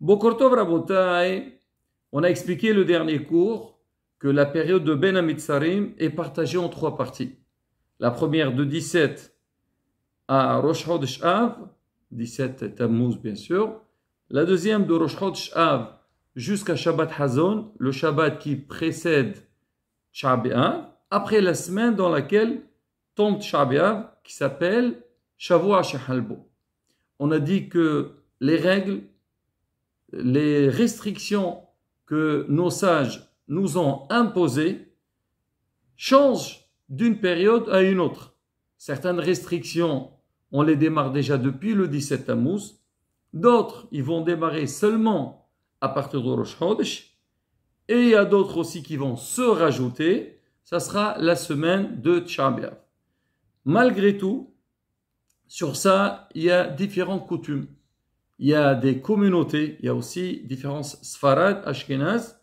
on a expliqué le dernier cours que la période de Ben Sarim est partagée en trois parties. La première de 17 à Rosh Chodesh 17 Tammuz bien sûr. La deuxième de Rosh Chodesh jusqu'à Shabbat Hazon, le Shabbat qui précède Shabbat, après la semaine dans laquelle tombe Shabbat qui s'appelle Shavua Shehalbo. On a dit que les règles les restrictions que nos sages nous ont imposées changent d'une période à une autre. Certaines restrictions, on les démarre déjà depuis le 17 Tammuz. D'autres, ils vont démarrer seulement à partir de Rosh Et il y a d'autres aussi qui vont se rajouter. Ça sera la semaine de chabia Malgré tout, sur ça, il y a différentes coutumes il y a des communautés, il y a aussi différences Sfarad, Ashkenaz.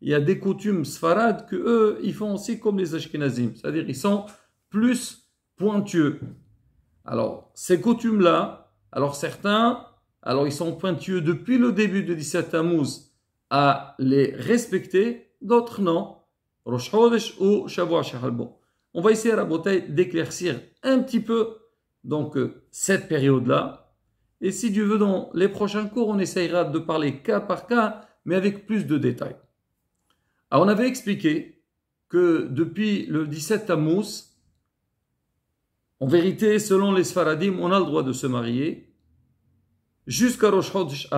Il y a des coutumes Sfarad que eux, ils font aussi comme les Ashkenazim, c'est-à-dire ils sont plus pointueux. Alors, ces coutumes-là, alors certains, alors ils sont pointueux depuis le début de 17 Tammuz à les respecter, d'autres non. Rosh ou Shavua On va essayer à la d'éclaircir un petit peu donc euh, cette période-là et si Dieu veut, dans les prochains cours, on essayera de parler cas par cas, mais avec plus de détails. Alors, on avait expliqué que depuis le 17 Tammuz, en vérité, selon les Sfaradim, on a le droit de se marier jusqu'à Rosh Chodesh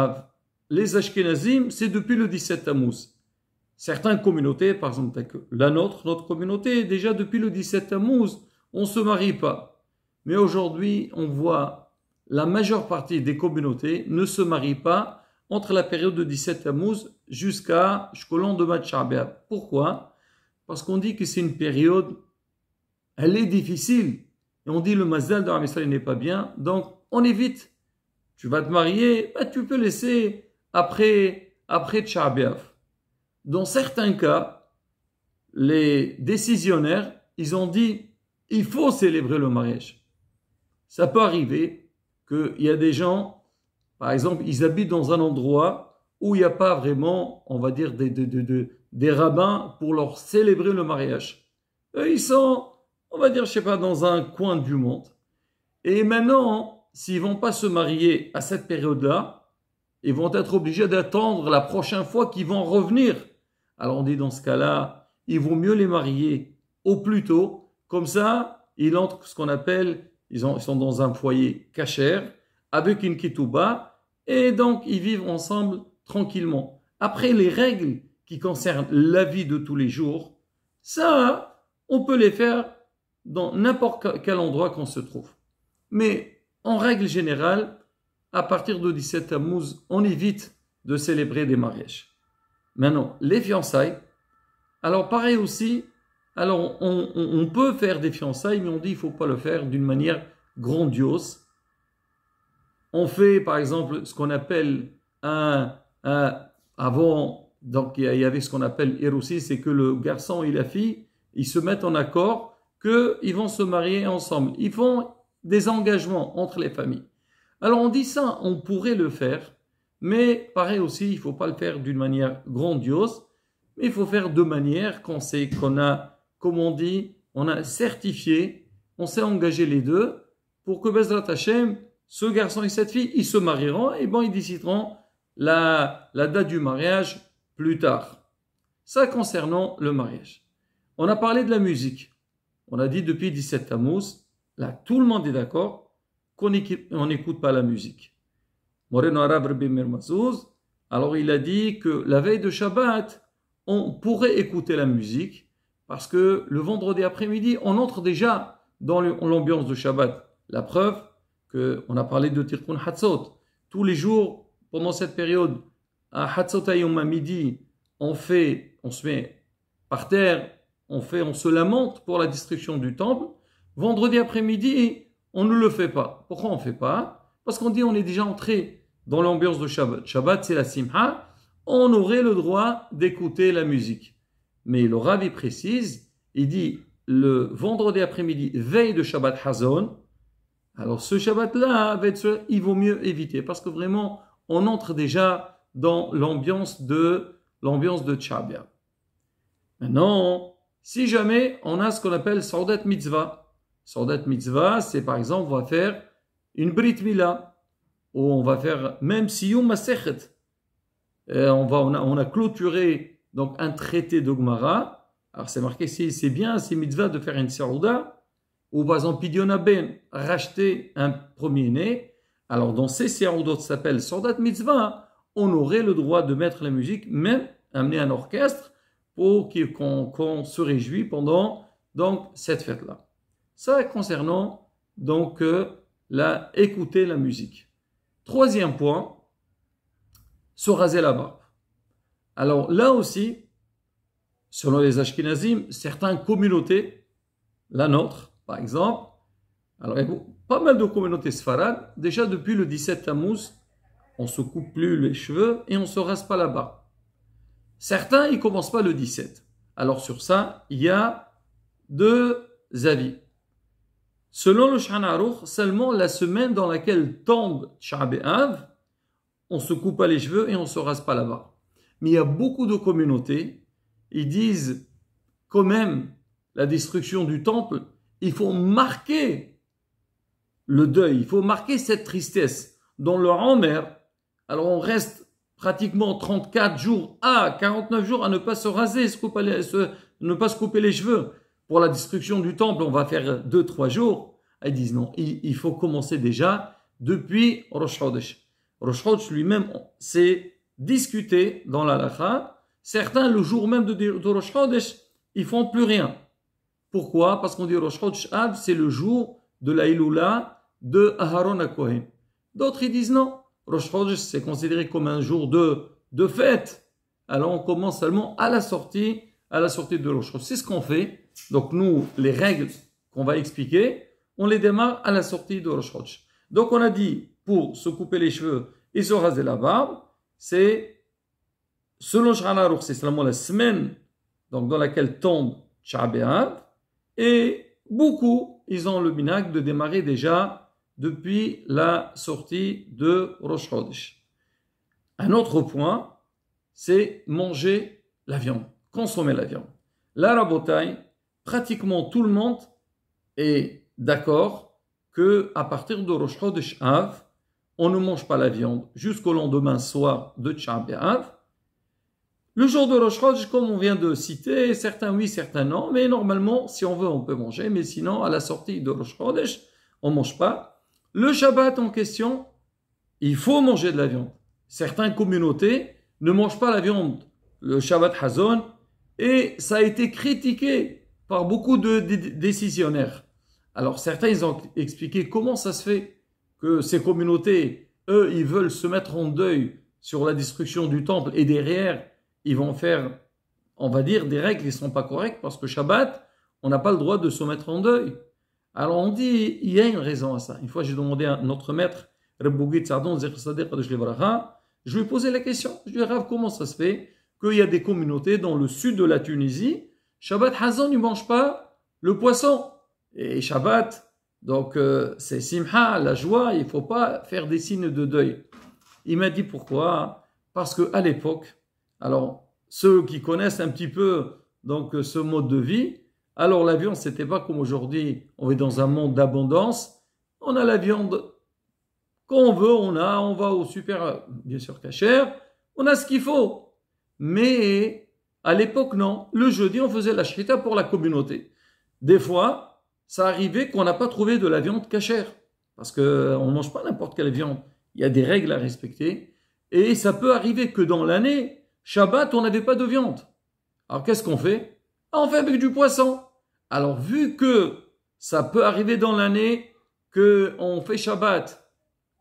Les Ashkenazim, c'est depuis le 17 Tammuz. Certaines communautés, par exemple la nôtre, notre communauté, déjà depuis le 17 Tammuz, on ne se marie pas. Mais aujourd'hui, on voit la majeure partie des communautés ne se marient pas entre la période de 17 Tammuz jusqu'à jusqu'au lendemain de Shabbat. Pourquoi Parce qu'on dit que c'est une période, elle est difficile. Et on dit le mazal de Ramessal n'est pas bien, donc on évite. Tu vas te marier, bah, tu peux laisser après, après Dans certains cas, les décisionnaires, ils ont dit, il faut célébrer le mariage. Ça peut arriver, qu'il y a des gens, par exemple, ils habitent dans un endroit où il n'y a pas vraiment, on va dire, des, des, rabbins pour leur célébrer le mariage. ils sont, on va dire, je sais pas, dans un coin du monde. Et maintenant, s'ils vont pas se marier à cette période-là, ils vont être obligés d'attendre la prochaine fois qu'ils vont revenir. Alors on dit dans ce cas-là, il vaut mieux les marier au plus tôt. Comme ça, il entre ce qu'on appelle ils, sont dans un foyer cachère, avec une kitouba, et donc ils vivent ensemble tranquillement. Après, les règles qui concernent la vie de tous les jours, ça, on peut les faire dans n'importe quel endroit qu'on se trouve. Mais en règle générale, à partir de 17 Tammuz, on évite de célébrer des mariages. Maintenant, les fiançailles. Alors pareil aussi, alors, on, peut faire des fiançailles, mais on dit qu'il ne faut pas le faire d'une manière grandiose. On fait, par exemple, ce qu'on appelle un, Avant, donc il y avait ce qu'on appelle Hérosis, c'est que le garçon et la fille, ils se mettent en accord qu'ils vont se marier ensemble. Ils font des engagements entre les familles. Alors, on dit ça, on pourrait le faire, mais pareil aussi, il ne faut pas le faire d'une manière grandiose, mais il faut faire de manière qu'on sait qu'on a comme on dit, on a certifié, on s'est engagé les deux pour que Bezrat Hashem, ce garçon et cette fille, ils se marieront et ben ils décideront la, date du mariage plus tard. Ça concernant le mariage. On a parlé de la musique. On a dit depuis 17 Tammuz, là tout le monde est d'accord qu'on n'écoute pas la musique. Moreno Arab alors il a dit que la veille de Shabbat, on pourrait écouter la musique, parce que le vendredi après-midi, on entre déjà dans l'ambiance de Shabbat. La preuve qu'on a parlé de Tirkun Hatzot. Tous les jours, pendant cette période, à Hatzot à midi, on fait, on se met par terre, on fait, on se lamente pour la destruction du temple. Vendredi après-midi, on ne le fait pas. Pourquoi on ne fait pas Parce qu'on dit on est déjà entré dans l'ambiance de Shabbat. Shabbat, c'est la simha. On aurait le droit d'écouter la musique. Mais le Ravi précise, il dit le vendredi après-midi, veille de Shabbat Hazon. Alors ce Shabbat-là, il vaut mieux éviter parce que vraiment, on entre déjà dans l'ambiance de l'ambiance de Tchabia. Maintenant, si jamais on a ce qu'on appelle Saudat Mitzvah, Saudat Mitzvah, c'est par exemple, on va faire une Brit Mila, ou on va faire même Siyum Masechet. Euh, on, on, a, on a clôturé donc un traité d'Ogmara. Alors c'est marqué, c'est bien, c'est mitzvah de faire une serouda, ou par exemple pidionaben, racheter un premier-né. Alors dans ces seroudas qui s'appellent sordat mitzvah, on aurait le droit de mettre la musique, même amener un orchestre pour qu'on se réjouit pendant donc cette fête-là. Ça concernant donc euh, la écouter la musique. Troisième point, se raser la barbe. Alors là aussi, selon les Ashkenazim, certaines communautés, la nôtre par exemple, alors il y a pas mal de communautés sfarades, déjà depuis le 17 Tammuz, on se coupe plus les cheveux et on se rase pas là-bas. Certains, ils commencent pas le 17. Alors sur ça, il y a deux avis. Selon le Shanaruch, seulement la semaine dans laquelle tombe Av, on se coupe pas les cheveux et on se rase pas là-bas. Mais il y a beaucoup de communautés, ils disent quand même la destruction du temple, il faut marquer le deuil, il faut marquer cette tristesse dans leur mer Alors on reste pratiquement 34 jours à 49 jours à ne pas se raser, ne pas se couper les cheveux. Pour la destruction du temple, on va faire 2-3 jours. Ils disent non, il, faut commencer déjà depuis Rosh Chodesh. Rosh Chodesh lui-même, c'est discuter dans l'alakha Certains, le jour même de, de Rosh Chodesh, ils font plus rien. Pourquoi Parce qu'on dit Rosh Chodesh c'est le jour de la ilula de Aharon à D'autres, ils disent non. Rosh Chodesh, c'est considéré comme un jour de, de fête. Alors, on commence seulement à la sortie, à la sortie de Rosh Chodesh. C'est ce qu'on fait. Donc, nous, les règles qu'on va expliquer, on les démarre à la sortie de Rosh Chodesh. Donc, on a dit, pour se couper les cheveux et se raser la barbe, c'est selon Shana c'est seulement la semaine dans laquelle tombe Shabbat, et beaucoup, ils ont le minac de démarrer déjà depuis la sortie de Rosh Un autre point, c'est manger la viande, consommer la viande. La rabotaille, pratiquement tout le monde est d'accord que à partir de Rosh Chodesh Av, on ne mange pas la viande jusqu'au lendemain soir de Shabbat. Le jour de Rosh Chodesh, comme on vient de citer, certains oui, certains non, mais normalement, si on veut, on peut manger, mais sinon, à la sortie de Rosh Chodesh, on ne mange pas. Le Shabbat en question, il faut manger de la viande. Certaines communautés ne mangent pas la viande le Shabbat Hazon, et ça a été critiqué par beaucoup de décisionnaires. Alors certains, ils ont expliqué comment ça se fait que ces communautés, eux, ils veulent se mettre en deuil sur la destruction du temple et derrière, ils vont faire, on va dire, des règles qui ne sont pas correctes parce que Shabbat, on n'a pas le droit de se mettre en deuil. Alors on dit, il y a une raison à ça. Une fois, j'ai demandé à notre maître, je lui ai posé la question. Je lui ai dit, comment ça se fait qu'il y a des communautés dans le sud de la Tunisie, Shabbat Hazan ne mange pas le poisson. Et Shabbat, donc euh, c'est simha, la joie, il ne faut pas faire des signes de deuil. Il m'a dit pourquoi Parce qu'à l'époque, alors ceux qui connaissent un petit peu donc ce mode de vie, alors la viande, n'était pas comme aujourd'hui, on est dans un monde d'abondance, on a la viande Qu'on veut, on a, on va au super, bien sûr cachère, on a ce qu'il faut. Mais à l'époque, non. Le jeudi, on faisait la chita pour la communauté. Des fois, ça arrivait qu'on n'a pas trouvé de la viande cachère. Parce qu'on euh, ne mange pas n'importe quelle viande. Il y a des règles à respecter. Et ça peut arriver que dans l'année, Shabbat, on n'avait pas de viande. Alors qu'est-ce qu'on fait ah, On fait avec du poisson. Alors vu que ça peut arriver dans l'année qu'on fait Shabbat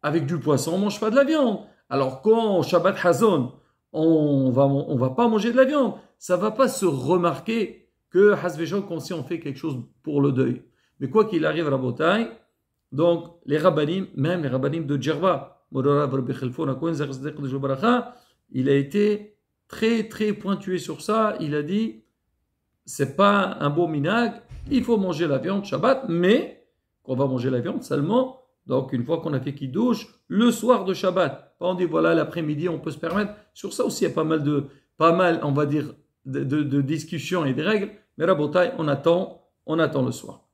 avec du poisson, on ne mange pas de la viande. Alors quand Shabbat Hazon, on va, on va pas manger de la viande. Ça va pas se remarquer que, qu'on si on fait quelque chose pour le deuil. Mais quoi qu'il arrive, Rabotai, donc les rabbinim, même les rabbinim de Djerba, il a été très très pointué sur ça. Il a dit c'est pas un beau minag, il faut manger la viande Shabbat, mais qu'on va manger la viande seulement. Donc, une fois qu'on a fait qu'il douche, le soir de Shabbat, on dit voilà, l'après-midi, on peut se permettre. Sur ça aussi, il y a pas mal, de, pas mal on va dire, de, discussions et de règles. Mais Rabotai, on attend, on attend le soir.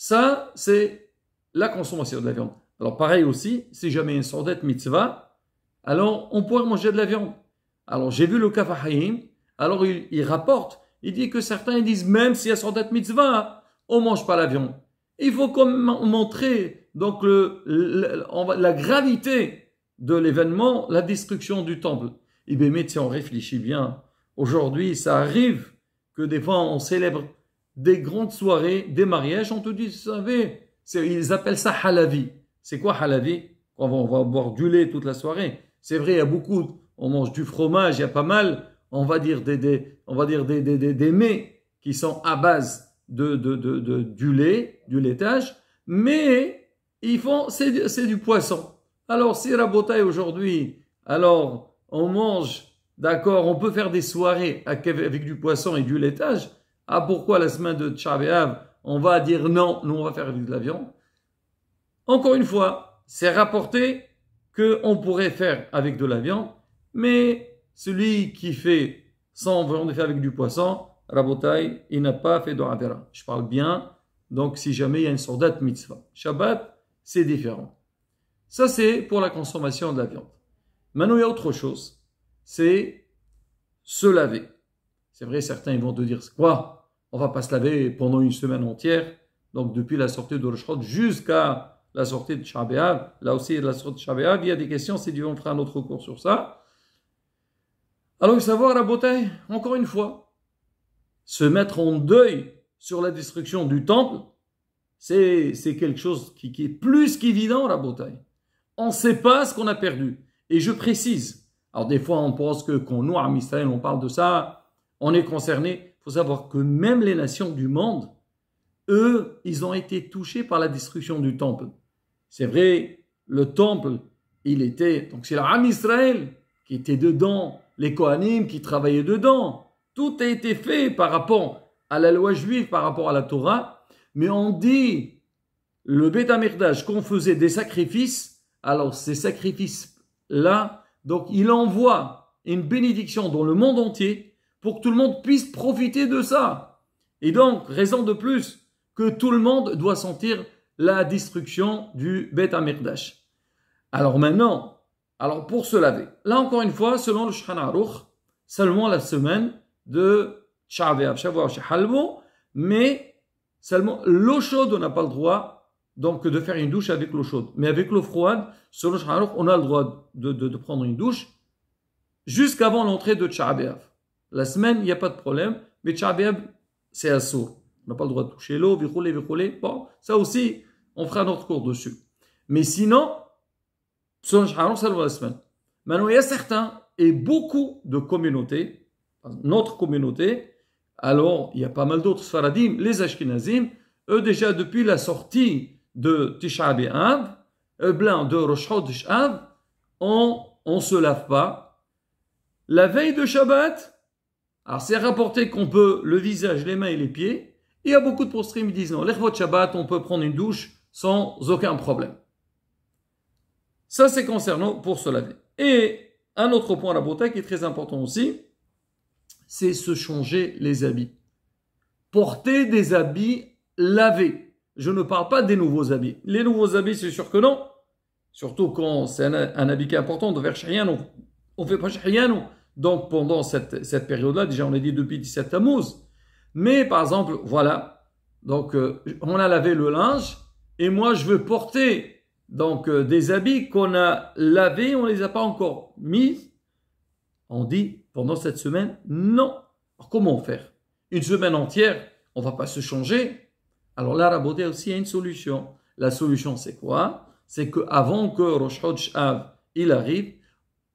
Ça, c'est la consommation de la viande. Alors, pareil aussi, si jamais il y a une sordette mitzvah, alors on pourrait manger de la viande. Alors, j'ai vu le Kafahayim, alors il, rapporte, il dit que certains disent même si y a sordette mitzvah, on mange pas la viande. Il faut comme montrer donc la gravité de l'événement, la destruction du temple. Et eh bien, mais si on réfléchit bien, aujourd'hui, ça arrive que des fois on célèbre des grandes soirées, des mariages, on te dit, vous savez, ils appellent ça halavi. C'est quoi halavi on va, on va boire du lait toute la soirée. C'est vrai, il y a beaucoup, on mange du fromage, il y a pas mal, on va dire des, on va dire des, des, mets qui sont à base de, du lait, du laitage, mais ils font, c'est, du poisson. Alors, si Rabotai aujourd'hui, alors on mange, d'accord, on peut faire des soirées avec du poisson et du laitage, ah, pourquoi la semaine de Tchavéav, on va dire non, nous on va faire avec de la viande Encore une fois, c'est rapporté qu'on pourrait faire avec de la viande, mais celui qui fait sans viande, faire avec du poisson, Rabotai, il n'a pas fait d'oradera. Je parle bien, donc si jamais il y a une de mitzvah. Shabbat, c'est différent. Ça, c'est pour la consommation de la viande. Maintenant, il y a autre chose, c'est se laver. C'est vrai, certains ils vont te dire, quoi on va pas se laver pendant une semaine entière. Donc depuis la sortie de Rosh jusqu'à la sortie de Shabbat, là aussi la sortie de Shabbat, il y a des questions, si Dieu on fera un autre cours sur ça. Alors il savoir la beauté, encore une fois, se mettre en deuil sur la destruction du temple, c'est, quelque chose qui, est plus qu'évident, la On ne sait pas ce qu'on a perdu. Et je précise, alors des fois on pense que quand nous, à Israël, on parle de ça, on est concerné faut savoir que même les nations du monde, eux, ils ont été touchés par la destruction du temple. C'est vrai, le temple, il était. Donc c'est l'âme Israël qui était dedans, les Kohanim qui travaillaient dedans. Tout a été fait par rapport à la loi juive, par rapport à la Torah. Mais on dit, le bétamerdage qu'on faisait des sacrifices, alors ces sacrifices-là, donc il envoie une bénédiction dans le monde entier pour que tout le monde puisse profiter de ça. Et donc, raison de plus que tout le monde doit sentir la destruction du Bet Amirdash. Alors maintenant, alors pour se laver, là encore une fois, selon le Shana Aruch, seulement la semaine de Shavuot, Shavuot, mais seulement l'eau chaude, on n'a pas le droit donc de faire une douche avec l'eau chaude. Mais avec l'eau froide, selon le Aruch, on a le droit de, prendre une douche jusqu'avant l'entrée de Shavuot. La semaine, il n'y a pas de problème. Mais c'est assourd. On n'a pas le droit de toucher l'eau, virouler, virouler. Bon, ça aussi, on fera notre cours dessus. Mais sinon, c'est la semaine. Maintenant, il y a certains et beaucoup de communautés, notre communauté, alors il y a pas mal d'autres Sfaradim, les Ashkenazim, eux déjà depuis la sortie de Tisha B'Av, euh, de Rosh Chodesh on ne se lave pas. La veille de Shabbat, alors c'est rapporté qu'on peut le visage, les mains et les pieds. Il y a beaucoup de prostrés qui disent non, les Shabbat, on peut prendre une douche sans aucun problème. Ça, c'est concernant pour se laver. Et un autre point à la beauté qui est très important aussi, c'est se changer les habits. Porter des habits lavés. Je ne parle pas des nouveaux habits. Les nouveaux habits, c'est sûr que non. Surtout quand c'est un, habit qui est important, de rien on ne fait pas non donc pendant cette, période-là, déjà on a dit depuis 17 Tammuz. Mais par exemple, voilà, donc euh, on a lavé le linge et moi je veux porter donc euh, des habits qu'on a lavés, on les a pas encore mis. On dit pendant cette semaine, non. Alors, comment faire Une semaine entière, on va pas se changer. Alors là, Raboté aussi a une solution. La solution c'est quoi C'est que avant que Rosh Av, il arrive,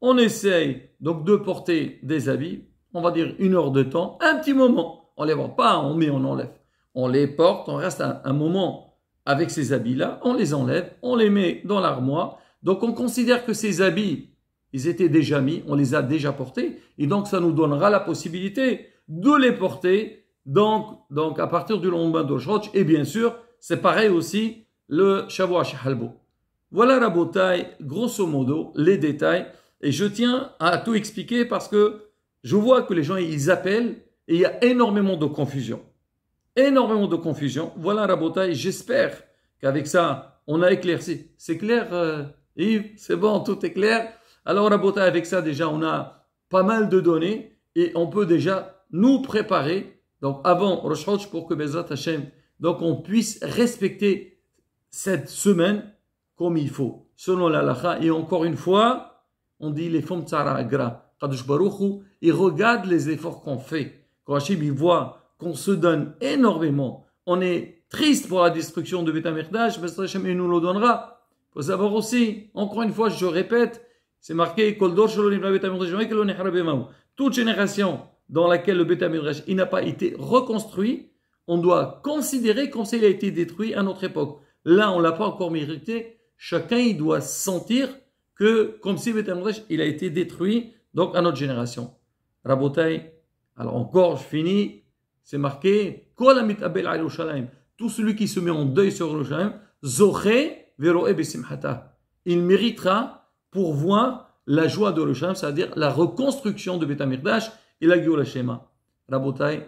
on essaye donc de porter des habits, on va dire une heure de temps, un petit moment. On les voit pas, hein, on met, on enlève. On les porte, on reste un, moment avec ces habits-là, on les enlève, on les met dans l'armoire. Donc on considère que ces habits, ils étaient déjà mis, on les a déjà portés, et donc ça nous donnera la possibilité de les porter donc, donc à partir du lendemain d'Oshroch. Et bien sûr, c'est pareil aussi le Shavuash Halbo. Voilà bouteille, grosso modo, les détails et je tiens à tout expliquer parce que je vois que les gens, ils appellent et il y a énormément de confusion. Énormément de confusion. Voilà Rabota et j'espère qu'avec ça, on a éclairci. C'est clair, euh, Yves C'est bon, tout est clair Alors Rabota, avec ça, déjà, on a pas mal de données et on peut déjà nous préparer, donc avant Rosh pour que Bezrat Hashem, donc on puisse respecter cette semaine comme il faut, selon la lacha. Et encore une fois, on dit les tzara Kadush Kadosh Hu, il regarde les efforts qu'on fait. Quand il voit qu'on se donne énormément, on est triste pour la destruction de Daj, mais il nous le donnera. Il faut savoir aussi, encore une fois, je répète, c'est marqué Toute génération dans laquelle le Daj n'a pas été reconstruit, on doit considérer comme s'il a été détruit à notre époque. Là, on ne l'a pas encore mérité. Chacun, il doit sentir que comme si Beth il a été détruit donc à notre génération. Rabotai, alors encore, je finis, c'est marqué Tout celui qui se met en deuil sur Yerushalayim, il méritera pour voir la joie de Yerushalayim, c'est-à-dire la reconstruction de Beth et la Giola Shema. Rabotai,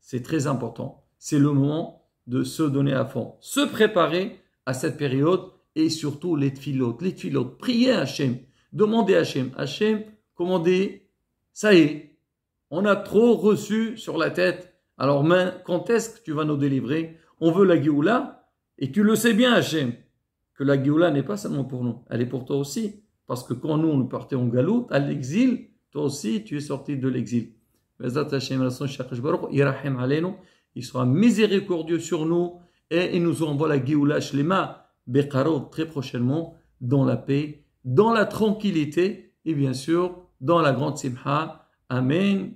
c'est très important. C'est le moment de se donner à fond, se préparer à cette période et surtout les tfilotes. Les tfilotes, priez Hachem, demandez Hachem. Hachem, commandez, ça y est, on a trop reçu sur la tête. Alors, main, quand est-ce que tu vas nous délivrer On veut la Géoula, et tu le sais bien, Hachem, que la Géoula n'est pas seulement pour nous, elle est pour toi aussi. Parce que quand nous, nous partait en galoute, à l'exil, toi aussi, tu es sorti de l'exil. Il sera miséricordieux sur nous et il nous envoie la Géoula Shlema. Bekarot très prochainement, dans la paix, dans la tranquillité et bien sûr dans la grande simha. Amen.